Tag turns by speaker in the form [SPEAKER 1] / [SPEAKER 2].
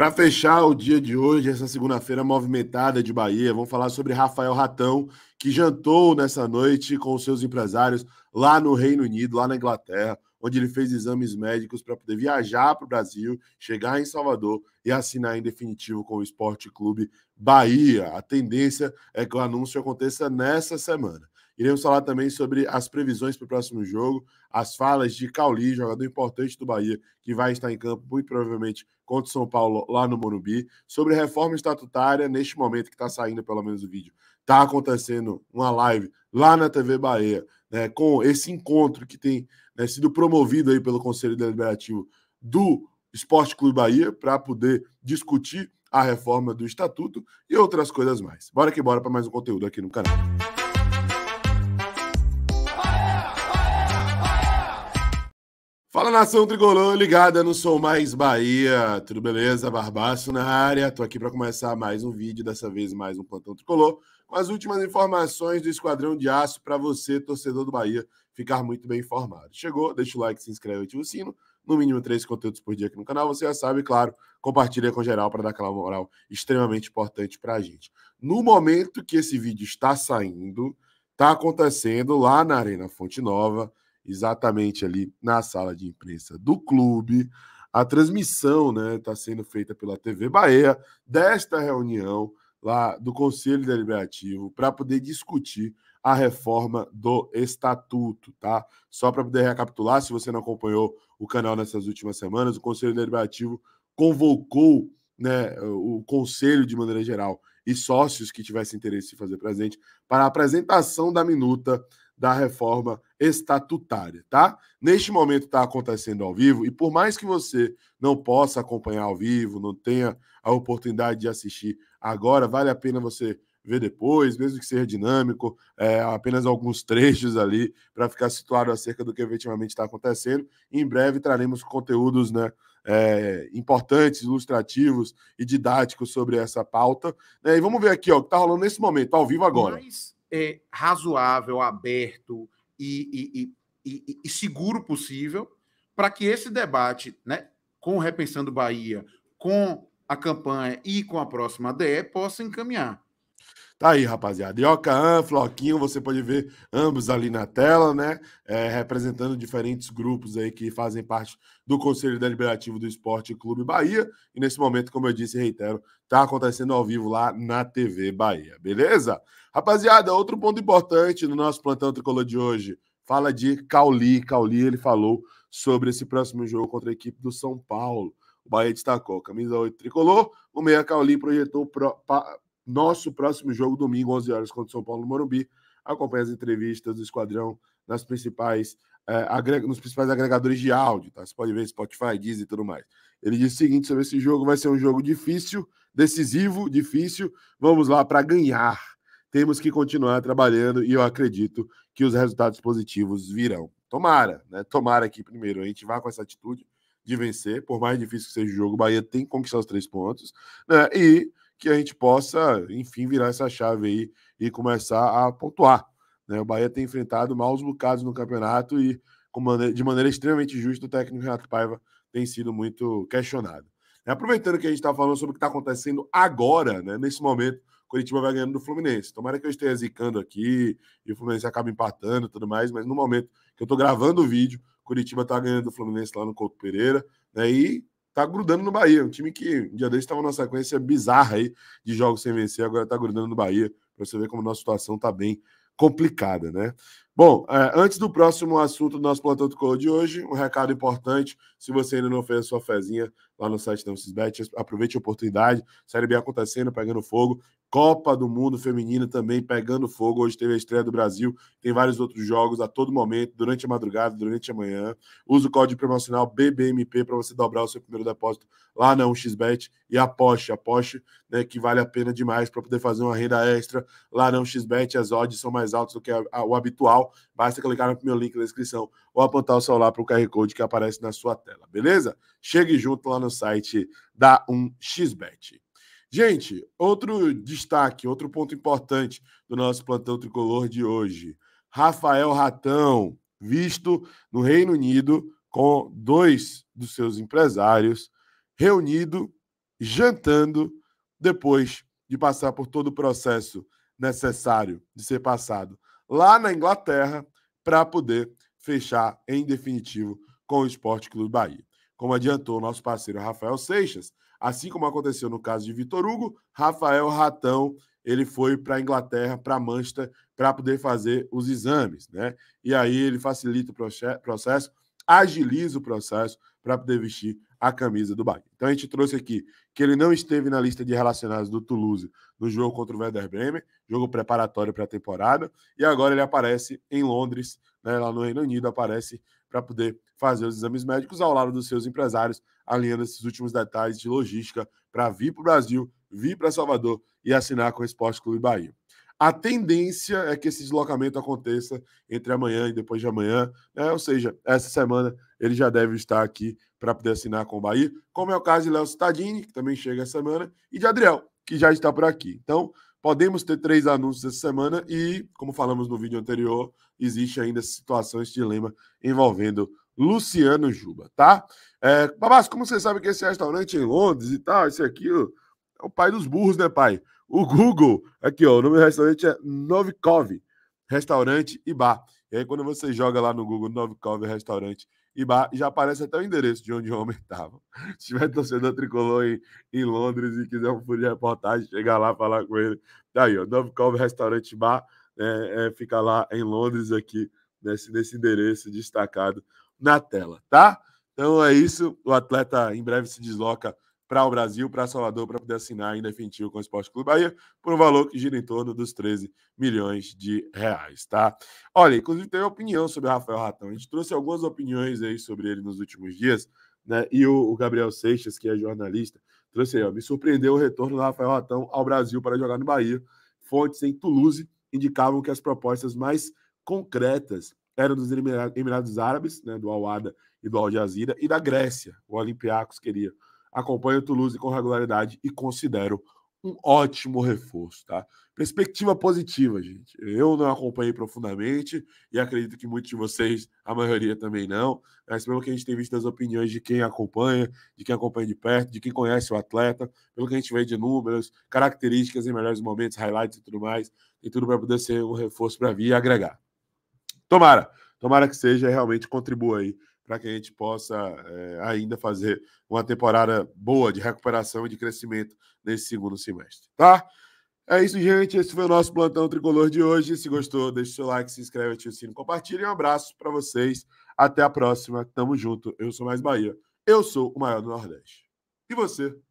[SPEAKER 1] Para fechar o dia de hoje, essa segunda-feira movimentada de Bahia, vamos falar sobre Rafael Ratão, que jantou nessa noite com os seus empresários lá no Reino Unido, lá na Inglaterra, onde ele fez exames médicos para poder viajar para o Brasil, chegar em Salvador e assinar em definitivo com o Esporte Clube Bahia. A tendência é que o anúncio aconteça nessa semana. Iremos falar também sobre as previsões para o próximo jogo, as falas de Cauli, jogador importante do Bahia, que vai estar em campo, muito provavelmente, contra o São Paulo, lá no Morumbi. Sobre reforma estatutária, neste momento que está saindo, pelo menos, o vídeo, está acontecendo uma live lá na TV Bahia, né, com esse encontro que tem né, sido promovido aí pelo Conselho Deliberativo do Esporte Clube Bahia para poder discutir a reforma do estatuto e outras coisas mais. Bora que bora para mais um conteúdo aqui no canal. Fala nação tricolor ligada no Sou Mais Bahia, tudo beleza? Barbaço na área, tô aqui para começar mais um vídeo, dessa vez mais um plantão tricolor, com as últimas informações do Esquadrão de Aço para você, torcedor do Bahia, ficar muito bem informado. Chegou, deixa o like, se inscreve, ativa o sino, no mínimo três conteúdos por dia aqui no canal, você já sabe, claro, compartilha com geral para dar aquela moral extremamente importante para a gente. No momento que esse vídeo está saindo, está acontecendo lá na Arena Fonte Nova, exatamente ali na sala de imprensa do clube. A transmissão está né, tá sendo feita pela TV Bahia desta reunião lá do Conselho Deliberativo para poder discutir a reforma do estatuto, tá? Só para poder recapitular, se você não acompanhou o canal nessas últimas semanas, o Conselho Deliberativo convocou né, o conselho de maneira geral e sócios que tivessem interesse em fazer presente para a apresentação da minuta da reforma estatutária, tá? Neste momento está acontecendo ao vivo e por mais que você não possa acompanhar ao vivo, não tenha a oportunidade de assistir agora, vale a pena você ver depois, mesmo que seja dinâmico, é, apenas alguns trechos ali para ficar situado acerca do que efetivamente está acontecendo. Em breve traremos conteúdos, né? É, importantes, ilustrativos e didáticos sobre essa pauta. Né? E vamos ver aqui ó, o que está rolando nesse momento, ao vivo agora. Mas é, razoável, aberto e, e, e, e seguro possível para que esse debate, né, com Repensando Bahia, com a campanha e com a próxima DE, possa encaminhar. Tá aí, rapaziada. Iocan, Floquinho, você pode ver ambos ali na tela, né? É, representando diferentes grupos aí que fazem parte do Conselho Deliberativo do Esporte Clube Bahia. E nesse momento, como eu disse e reitero, tá acontecendo ao vivo lá na TV Bahia, beleza? Rapaziada, outro ponto importante no nosso plantão tricolor de hoje. Fala de Cauli. Cauli, ele falou sobre esse próximo jogo contra a equipe do São Paulo. O Bahia destacou camisa 8 tricolor, o meia Cauli projetou pro, pa, nosso próximo jogo, domingo, 11 horas, contra o São Paulo no Morumbi. Acompanhe as entrevistas do Esquadrão nas principais, eh, nos principais agregadores de áudio, tá? Você pode ver Spotify, Deezer e tudo mais. Ele disse o seguinte sobre esse jogo, vai ser um jogo difícil, decisivo, difícil. Vamos lá para ganhar. Temos que continuar trabalhando e eu acredito que os resultados positivos virão. Tomara, né? Tomara que primeiro a gente vá com essa atitude de vencer, por mais difícil que seja o jogo, o Bahia tem que conquistar os três pontos, né? E que a gente possa, enfim, virar essa chave aí e começar a pontuar. Né? O Bahia tem enfrentado maus bocados no campeonato e, de maneira extremamente justa, o técnico Renato Paiva tem sido muito questionado. Aproveitando que a gente está falando sobre o que está acontecendo agora, né? nesse momento, Curitiba vai ganhando do Fluminense. Tomara que eu esteja zicando aqui e o Fluminense acabe empatando e tudo mais, mas no momento que eu estou gravando o vídeo, Curitiba está ganhando do Fluminense lá no Couto Pereira. Né? E tá grudando no Bahia. Um time que um dia desse estava tá numa sequência bizarra aí de jogos sem vencer, agora tá grudando no Bahia, para você ver como a nossa situação tá bem complicada, né? Bom, é, antes do próximo assunto do nosso plantão de cor de hoje, um recado importante. Se você ainda não fez a sua fezinha lá no site da Cisbet, aproveite a oportunidade. Série B acontecendo, pegando fogo. Copa do Mundo Feminina também pegando fogo. Hoje teve a estreia do Brasil, tem vários outros jogos a todo momento, durante a madrugada, durante a manhã. Usa o código promocional BBMP para você dobrar o seu primeiro depósito lá na 1xBet e aposte, aposte, né, que vale a pena demais para poder fazer uma renda extra lá na 1xBet. As odds são mais altas do que a, a, o habitual. Basta clicar no meu link na descrição ou apontar o celular para o QR Code que aparece na sua tela, beleza? Chegue junto lá no site da 1xBet. Gente, outro destaque, outro ponto importante do nosso plantão tricolor de hoje. Rafael Ratão, visto no Reino Unido com dois dos seus empresários, reunido, jantando, depois de passar por todo o processo necessário de ser passado lá na Inglaterra para poder fechar em definitivo com o Esporte Clube Bahia. Como adiantou o nosso parceiro Rafael Seixas, Assim como aconteceu no caso de Vitor Hugo, Rafael Ratão ele foi para a Inglaterra, para Manchester, para poder fazer os exames, né? E aí ele facilita o processo, agiliza o processo para poder vestir a camisa do Bayern. Então a gente trouxe aqui que ele não esteve na lista de relacionados do Toulouse no jogo contra o Werder Bremen, jogo preparatório para a temporada, e agora ele aparece em Londres, né, lá no Reino Unido, aparece para poder fazer os exames médicos ao lado dos seus empresários, alinhando esses últimos detalhes de logística para vir para o Brasil, vir para Salvador e assinar com o Esporte Clube Bahia. A tendência é que esse deslocamento aconteça entre amanhã e depois de amanhã, né? ou seja, essa semana ele já deve estar aqui para poder assinar com o Bahia, como é o caso de Léo Cittadini, que também chega essa semana, e de Adriel, que já está por aqui. Então, Podemos ter três anúncios essa semana e, como falamos no vídeo anterior, existe ainda essa situação, esse dilema envolvendo Luciano Juba, tá? É, Babás, como você sabe que esse restaurante é em Londres e tal, esse aqui é o pai dos burros, né, pai? O Google, aqui, ó, o nome do restaurante é Novikov, restaurante e bar. E aí, quando você joga lá no Google Novikov Restaurante e já aparece até o endereço de onde o homem estava. Se tiver torcedor tricolor em, em Londres e quiser um furo de reportagem, chegar lá, falar com ele. Tá aí, ó, Novo Calvo Restaurante Bar, né, é, fica lá em Londres aqui, nesse, nesse endereço destacado na tela, tá? Então é isso, o atleta em breve se desloca para o Brasil, para Salvador, para poder assinar em definitivo com o Esporte Clube Bahia, por um valor que gira em torno dos 13 milhões de reais, tá? Olha, inclusive tem opinião sobre o Rafael Ratão. A gente trouxe algumas opiniões aí sobre ele nos últimos dias, né? E o, o Gabriel Seixas, que é jornalista, trouxe aí, ó, me surpreendeu o retorno do Rafael Ratão ao Brasil para jogar no Bahia. Fontes em Toulouse indicavam que as propostas mais concretas eram dos Emirados Árabes, né, do Al-Ada e do Al Jazeera, e da Grécia. O Olympiacos queria acompanho o Toulouse com regularidade e considero um ótimo reforço, tá? Perspectiva positiva, gente. Eu não acompanhei profundamente e acredito que muitos de vocês, a maioria também não, mas pelo que a gente tem visto das opiniões de quem acompanha, de quem acompanha de perto, de quem conhece o atleta, pelo que a gente vê de números, características em melhores momentos, highlights e tudo mais, e tudo para poder ser um reforço para vir e agregar. Tomara, tomara que seja realmente contribua aí para que a gente possa é, ainda fazer uma temporada boa de recuperação e de crescimento nesse segundo semestre, tá? É isso, gente. Esse foi o nosso plantão tricolor de hoje. Se gostou, deixe seu like, se inscreve, ative o sino, compartilha. Um abraço para vocês. Até a próxima. Tamo junto. Eu sou mais Bahia. Eu sou o maior do Nordeste. E você?